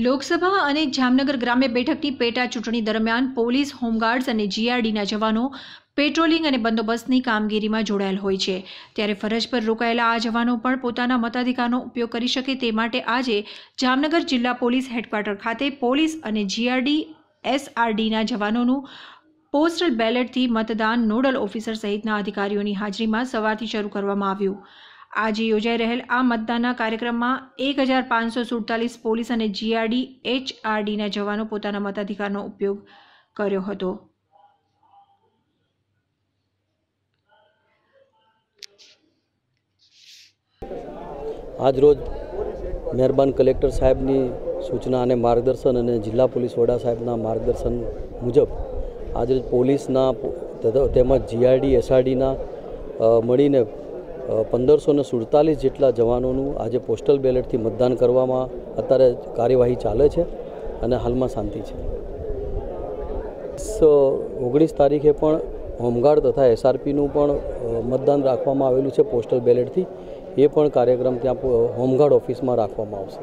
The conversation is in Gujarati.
લોકસભા અને જામનગર ગ્રામ્ય બેઠકની પેટા ચૂંટણી દરમિયાન પોલીસ હોમગાર્ડ્સ અને જીઆરડીના જવાનો પેટ્રોલિંગ અને બંદોબસ્તની કામગીરીમાં જોડાયેલ હોય છે ત્યારે ફરજ પર રોકાયેલા આ જવાનો પણ પોતાના મતાધિકારનો ઉપયોગ કરી શકે તે માટે આજે જામનગર જિલ્લા પોલીસ હેડક્વાર્ટર ખાતે પોલીસ અને જીઆરડી એસઆરડીના જવાનોનું પોસ્ટલ બેલેટથી મતદાન નોડલ ઓફિસર સહિતના અધિકારીઓની હાજરીમાં સવારથી શરૂ કરવામાં આવ્યું આજે યોજાઈ રહેલ આ મતદાનના કાર્યક્રમમાં એક હજાર પાંચસો સુડતાલીસ પોલીસ અને જીઆરડી એચઆરડીના જવાનો પોતાના મતાધિકારનો ઉપયોગ કર્યો હતો આજરોજ મહેરબાન કલેક્ટર સાહેબની સૂચના અને માર્ગદર્શન અને જિલ્લા પોલીસ વડા સાહેબના માર્ગદર્શન મુજબ આજે પોલીસના તેમજ જીઆરડી એસઆરડીના મળીને પંદરસો ને સુડતાલીસ જેટલા જવાનોનું આજે પોસ્ટલ બેલેટથી મતદાન કરવામાં અત્યારે કાર્યવાહી ચાલે છે અને હાલમાં શાંતિ છે ઓગણીસ તારીખે પણ હોમગાર્ડ તથા એસઆરપીનું પણ મતદાન રાખવામાં આવેલું છે પોસ્ટલ બેલેટથી એ પણ કાર્યક્રમ ત્યાં હોમગાર્ડ ઓફિસમાં રાખવામાં આવશે